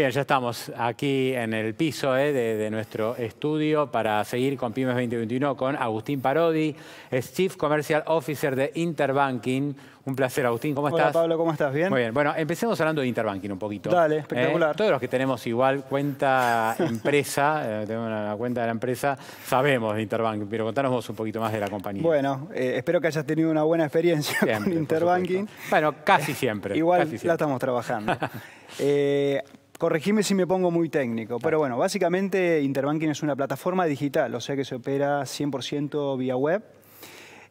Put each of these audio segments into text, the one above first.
bien, ya estamos aquí en el piso eh, de, nuestro estudio para seguir con Pymes 2021 con Agustín Parodi, es Chief Commercial Officer de Interbanking. Un placer, Agustín, ¿cómo estás? Hola, Pablo, ¿cómo estás? ¿Bien? Muy bien, bueno, empecemos hablando de Interbanking un poquito. Dale, eh, espectacular. todos los que tenemos igual cuenta empresa, eh, tenemos la cuenta de la empresa, sabemos de Interbanking, pero contanos vos un poquito más de la compañía. Bueno, espero que hayas tenido una buena experiencia con Interbanking. Bueno, casi siempre. igual la estamos trabajando. Corregime si me pongo muy técnico, pero bueno, básicamente Interbanking es una plataforma digital, o sea que se opera 100% vía web,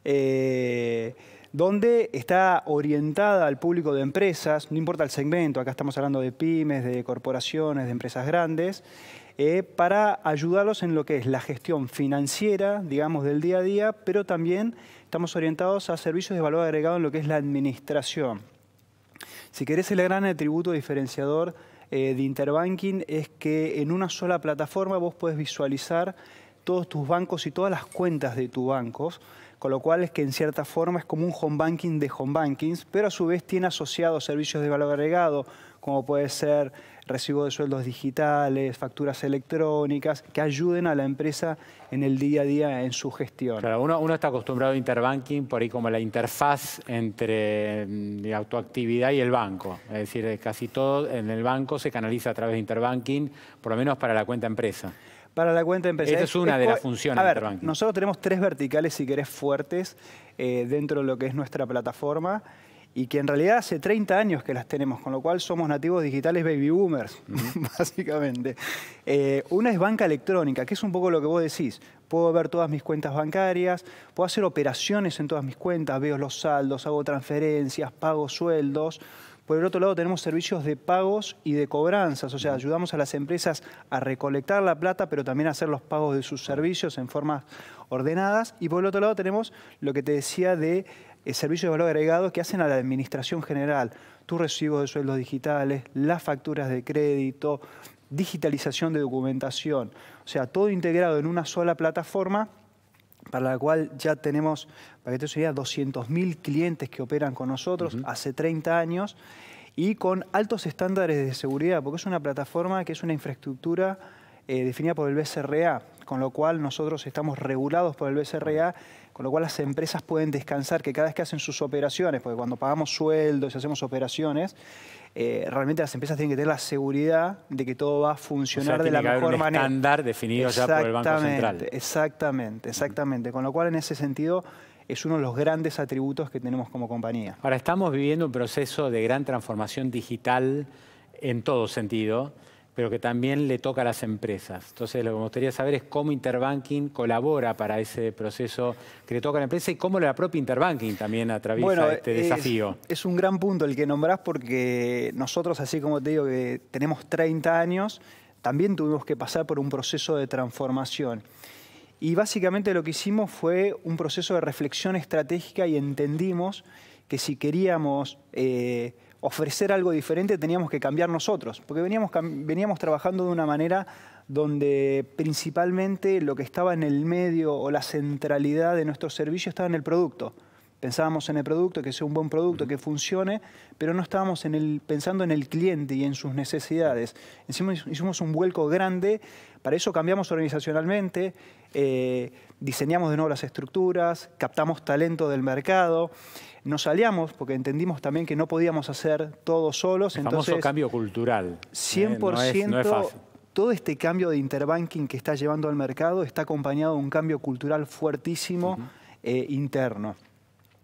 eh, donde está orientada al público de empresas, no importa el segmento, acá estamos hablando de pymes, de corporaciones, de empresas grandes, eh, para ayudarlos en lo que es la gestión financiera, digamos, del día a día, pero también estamos orientados a servicios de valor agregado en lo que es la administración. Si querés, el gran atributo diferenciador eh, de Interbanking es que en una sola plataforma vos puedes visualizar todos tus bancos y todas las cuentas de tus bancos, con lo cual es que en cierta forma es como un home banking de home bankings, pero a su vez tiene asociados servicios de valor agregado, como puede ser recibo de sueldos digitales, facturas electrónicas, que ayuden a la empresa en el día a día en su gestión. Claro, uno, está acostumbrado a interbanking por ahí como la interfaz entre la mm, autoactividad y el banco. Es decir, casi todo en el banco se canaliza a través de interbanking, por lo menos para la cuenta empresa. Para la cuenta empresa. Esa es una de las funciones. A ver, nosotros tenemos tres verticales, si querés, fuertes eh, dentro de lo que es nuestra plataforma y que en realidad hace 30 años que las tenemos, con lo cual somos nativos digitales baby boomers, básicamente. Eh, una es banca electrónica, que es un poco lo que vos decís. Puedo ver todas mis cuentas bancarias, puedo hacer operaciones en todas mis cuentas, veo los saldos, hago transferencias, pago sueldos. Por el otro lado tenemos servicios de pagos y de cobranzas, o sea, ayudamos a las empresas a recolectar la plata, pero también a hacer los pagos de sus servicios en formas ordenadas. Y por el otro lado tenemos lo que te decía de eh, servicios de valor agregado que hacen a la administración general, tus recibos de sueldos digitales, las facturas de crédito, digitalización de documentación, o sea, todo integrado en una sola plataforma para la cual ya tenemos, para que te sería 200.000 clientes que operan con nosotros hace 30 años y con altos estándares de seguridad, porque es una plataforma que es una infraestructura eh, definida por el BCRA, con lo cual nosotros estamos regulados por el BCRA, con lo cual las empresas pueden descansar, que cada vez que hacen sus operaciones, porque cuando pagamos sueldos y hacemos operaciones, eh, realmente las empresas tienen que tener la seguridad de que todo va a funcionar de la mejor manera. un manera. estándar definido ya por el Banco Central. Exactamente, exactamente. Con lo cual, en ese sentido, es uno de los grandes atributos que tenemos como compañía. Ahora, estamos viviendo un proceso de gran transformación digital en todo sentido pero que también le toca a las empresas. Entonces, lo que me gustaría saber es cómo Interbanking colabora para ese proceso que le toca a la empresa y cómo la propia Interbanking también atraviesa este desafío. Es un gran punto el que nombrás porque nosotros, así como te digo, que tenemos 30 años, también tuvimos que pasar por un proceso de transformación. Y básicamente lo que hicimos fue un proceso de reflexión estratégica y entendimos que si queríamos... Eh, ofrecer algo diferente teníamos que cambiar nosotros, porque veníamos, veníamos trabajando de una manera donde principalmente lo que estaba en el medio o la centralidad de nuestro servicio estaba en el producto. Pensábamos en el producto, que sea un buen producto, que funcione, pero no estábamos pensando en el cliente y en sus necesidades. Hicimos, un vuelco grande, para eso cambiamos organizacionalmente, eh, diseñamos de nuevo las estructuras, captamos talento del mercado, nos aliamos porque entendimos también que no podíamos hacer todo solos. El famoso cambio cultural. 100% ¿eh? todo este cambio de interbanking que está llevando al mercado está acompañado de un cambio cultural fuertísimo eh, interno.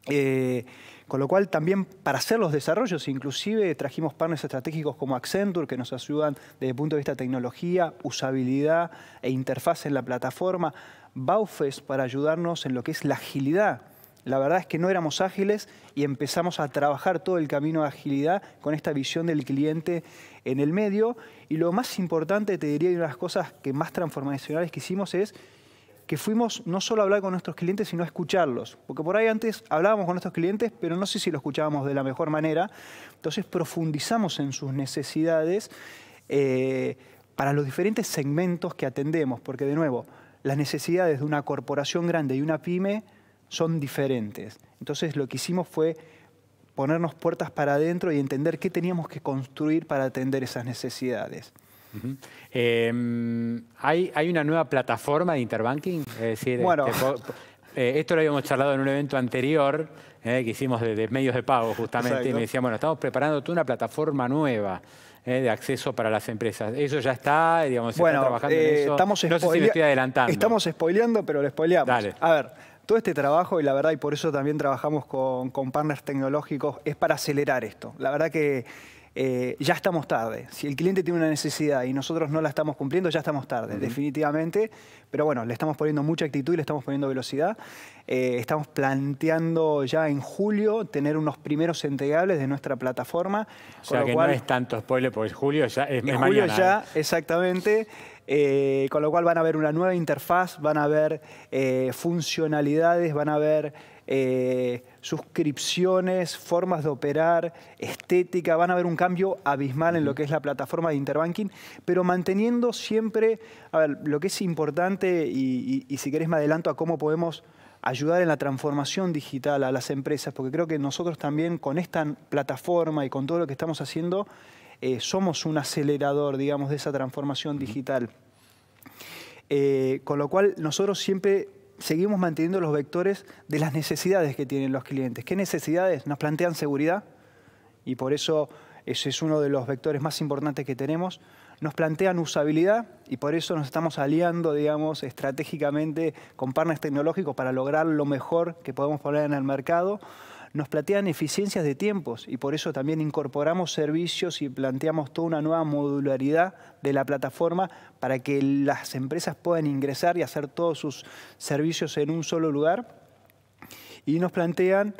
Eh, con lo cual también para hacer los desarrollos, inclusive trajimos partners estratégicos como Accenture que nos ayudan desde el punto de vista de tecnología, usabilidad e interfaz en la plataforma, Baufest para ayudarnos en lo que es la agilidad. La verdad es que no éramos ágiles y empezamos a trabajar todo el camino de agilidad con esta visión del cliente en el medio. Y lo más importante, te diría, y una de las cosas que más transformacionales que hicimos es que fuimos no solo a hablar con nuestros clientes, sino a escucharlos. Porque por ahí antes hablábamos con nuestros clientes, pero no sé si lo escuchábamos de la mejor manera. Entonces profundizamos en sus necesidades eh, para los diferentes segmentos que atendemos. Porque de nuevo, las necesidades de una corporación grande y una pyme son diferentes. Entonces lo que hicimos fue ponernos puertas para adentro y entender qué teníamos que construir para atender esas necesidades. Em, ¿hay, una nueva plataforma de interbanking? bueno. Este, eh, esto lo habíamos charlado en un evento anterior eh, que hicimos de, medios de pago justamente y me decían, bueno, estamos preparando tú una plataforma nueva. Eh, de acceso para las empresas. Eso ya está, digamos, trabajando en eso. Estamos no sé adelantando. Estamos spoileando, pero lo spoileamos. Dale. A ver, todo este trabajo, y la verdad, y por eso también trabajamos con, partners tecnológicos, es para acelerar esto. La verdad que eh, ya estamos tarde. Si el cliente tiene una necesidad y nosotros no la estamos cumpliendo, ya estamos tarde, definitivamente. Pero bueno, le estamos poniendo mucha actitud y le estamos poniendo velocidad. Eh, estamos planteando ya en julio tener unos primeros entregables de nuestra plataforma. O sea que no es tanto spoiler, porque julio ya es, en julio ya, ¿eh? exactamente. Eh, con lo cual van a ver una nueva interfaz, van a ver eh, funcionalidades, van a ver eh, suscripciones, formas de operar, estética, van a ver un cambio abismal en lo que es la plataforma de Interbanking, pero manteniendo siempre, a ver, lo que es importante y, y si querés me adelanto a cómo podemos ayudar en la transformación digital a las empresas, porque creo que nosotros también con esta plataforma y con todo lo que estamos haciendo, eh, somos un acelerador, digamos, de esa transformación digital. Eh, con lo cual, nosotros siempre seguimos manteniendo los vectores de las necesidades que tienen los clientes. ¿Qué necesidades? Nos plantean seguridad y por eso ese es uno de los vectores más importantes que tenemos. Nos plantean usabilidad y por eso nos estamos aliando, digamos, estratégicamente con partners tecnológicos para lograr lo mejor que podemos poner en el mercado nos plantean eficiencias de tiempos y por eso también incorporamos servicios y planteamos toda una nueva modularidad de la plataforma para que las empresas puedan ingresar y hacer todos sus servicios en un solo lugar. Y nos plantean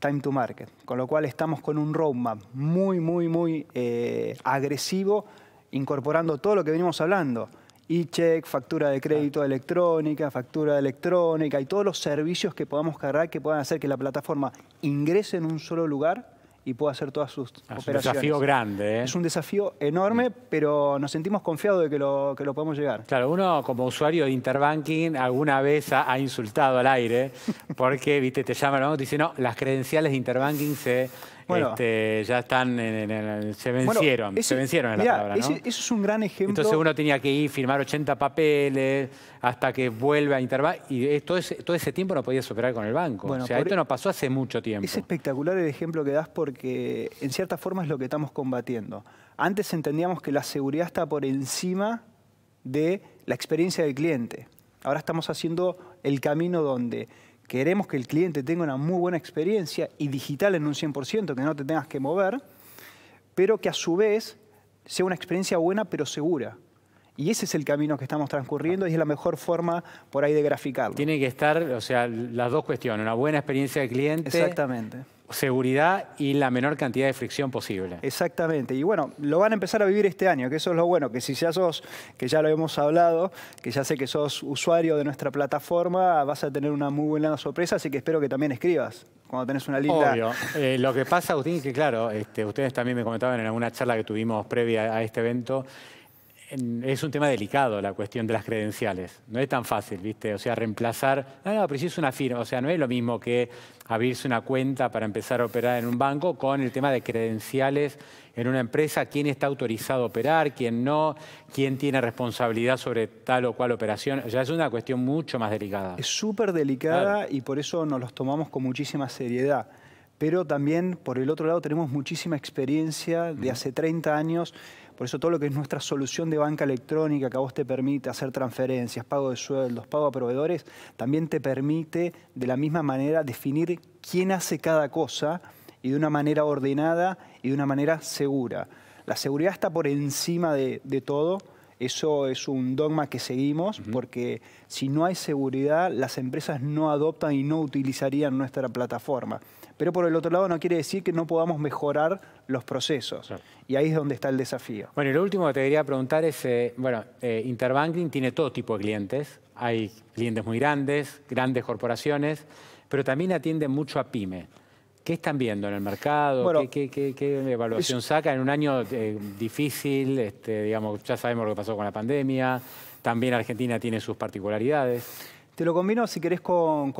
time to market, con lo cual estamos con un roadmap muy, muy, muy eh, agresivo, incorporando todo lo que venimos hablando e-check, factura de crédito electrónica, factura electrónica y todos los servicios que podamos cargar que puedan hacer que la plataforma ingrese en un solo lugar y pueda hacer todas sus operaciones. Es un desafío grande. ¿eh? Es un desafío enorme, mm. pero nos sentimos confiados de que lo, que lo podemos llegar. Claro, uno como usuario de Interbanking alguna vez ha, insultado al aire porque viste te llaman y te dicen, no, las credenciales de Interbanking se este, ya están en, el... se vencieron, se vencieron la palabra, eso es un gran ejemplo. Entonces uno tenía que ir, firmar 80 papeles hasta que vuelva a intervalo. y todo ese, tiempo no podía superar con el banco. o sea, esto e no pasó hace mucho tiempo. Es espectacular el ejemplo que das porque en cierta forma es lo que estamos combatiendo. Antes entendíamos que la seguridad está por encima de la experiencia del cliente. Ahora estamos haciendo el camino donde queremos que el cliente tenga una muy buena experiencia y digital en un 100%, que no te tengas que mover, pero que a su vez sea una experiencia buena pero segura. Y ese es el camino que estamos transcurriendo y es la mejor forma por ahí de graficarlo. Tiene que estar, o sea, las dos cuestiones, una buena experiencia de cliente. Exactamente seguridad y la menor cantidad de fricción posible. Exactamente. Y bueno, lo van a empezar a vivir este año, que eso es lo bueno, que si ya sos, que ya lo hemos hablado, que ya sé que sos usuario de nuestra plataforma, vas a tener una muy buena sorpresa, así que espero que también escribas cuando tenés una linda... Obvio. Eh, lo que pasa, Agustín, que claro, este, ustedes también me comentaban en alguna charla que tuvimos previa a este evento, es un tema delicado la cuestión de las credenciales. No es tan fácil, ¿viste? O sea, reemplazar... No, ah, no, pero una firma. O sea, no es lo mismo que abrirse una cuenta para empezar a operar en un banco con el tema de credenciales en una empresa, quién está autorizado a operar, quién no, quién tiene responsabilidad sobre tal o cual operación. O sea, es una cuestión mucho más delicada. Es súper delicada y por eso nos los tomamos con muchísima seriedad pero también por el otro lado tenemos muchísima experiencia de hace 30 años por eso todo lo que es nuestra solución de banca electrónica que a vos te permite hacer transferencias, pago de sueldos, pago a proveedores, también te permite de la misma manera definir quién hace cada cosa y de una manera ordenada y de una manera segura. La seguridad está por encima de, todo. Eso es un dogma que seguimos porque si no hay seguridad, las empresas no adoptan y no utilizarían nuestra plataforma pero por el otro lado no quiere decir que no podamos mejorar los procesos. Y ahí es donde está el desafío. Bueno, y lo último que te quería preguntar es, eh, bueno, eh, Interbanking tiene todo tipo de clientes. Hay clientes muy grandes, grandes corporaciones, pero también atiende mucho a pyme. ¿Qué están viendo en el mercado? ¿Qué, evaluación saca en un año eh, difícil? Este, digamos, ya sabemos lo que pasó con la pandemia. También Argentina tiene sus particularidades. Te lo combino, si querés, con,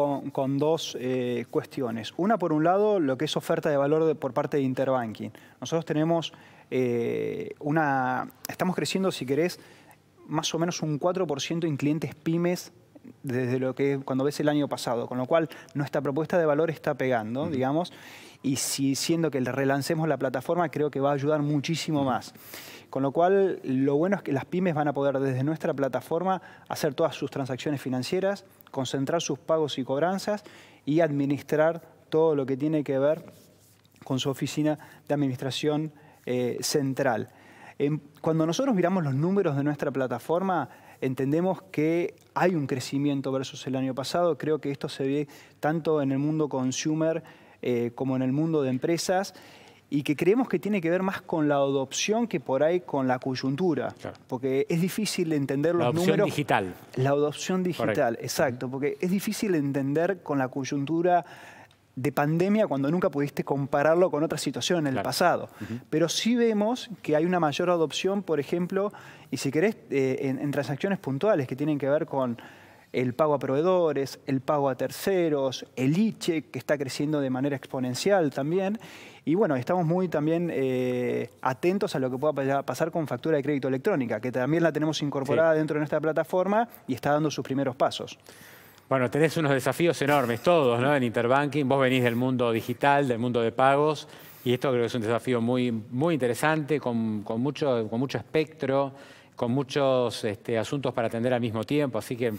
dos eh, cuestiones. Una, por un lado, lo que es oferta de valor por parte de Interbanking. Nosotros tenemos eh, una... Estamos creciendo, si querés, más o menos un 4% en clientes pymes desde lo que cuando ves el año pasado, con lo cual nuestra propuesta de valor está pegando, digamos, y si, siendo que relancemos la plataforma creo que va a ayudar muchísimo más. Con lo cual, lo bueno es que las pymes van a poder desde nuestra plataforma hacer todas sus transacciones financieras, concentrar sus pagos y cobranzas y administrar todo lo que tiene que ver con su oficina de administración eh, central. cuando nosotros miramos los números de nuestra plataforma, Entendemos que hay un crecimiento versus el año pasado. Creo que esto se ve tanto en el mundo consumer eh, como en el mundo de empresas y que creemos que tiene que ver más con la adopción que por ahí con la coyuntura, porque es difícil entender los números. La adopción digital. La adopción digital, exacto, porque es difícil entender con la coyuntura de pandemia cuando nunca pudiste compararlo con otra situación en el pasado. Pero sí vemos que hay una mayor adopción, por ejemplo, y si querés, eh, en, transacciones puntuales que tienen que ver con el pago a proveedores, el pago a terceros, el ICHE, que está creciendo de manera exponencial también. Y bueno, estamos muy también eh, atentos a lo que pueda pasar con factura de crédito electrónica, que también la tenemos incorporada dentro de nuestra plataforma y está dando sus primeros pasos. Bueno, tenés unos desafíos enormes, todos, En Interbanking, vos venís del mundo digital, del mundo de pagos, y esto creo que es un desafío muy, muy interesante, con, mucho, con mucho espectro, con muchos este, asuntos para atender al mismo tiempo, así que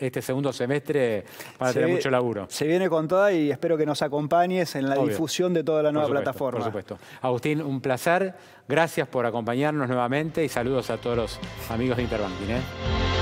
este segundo semestre para a tener mucho laburo. Se viene con toda y espero que nos acompañes en la difusión de toda la nueva plataforma. Por supuesto. Agustín, un placer. Gracias por acompañarnos nuevamente y saludos a todos los amigos de Interbanking. ¿eh?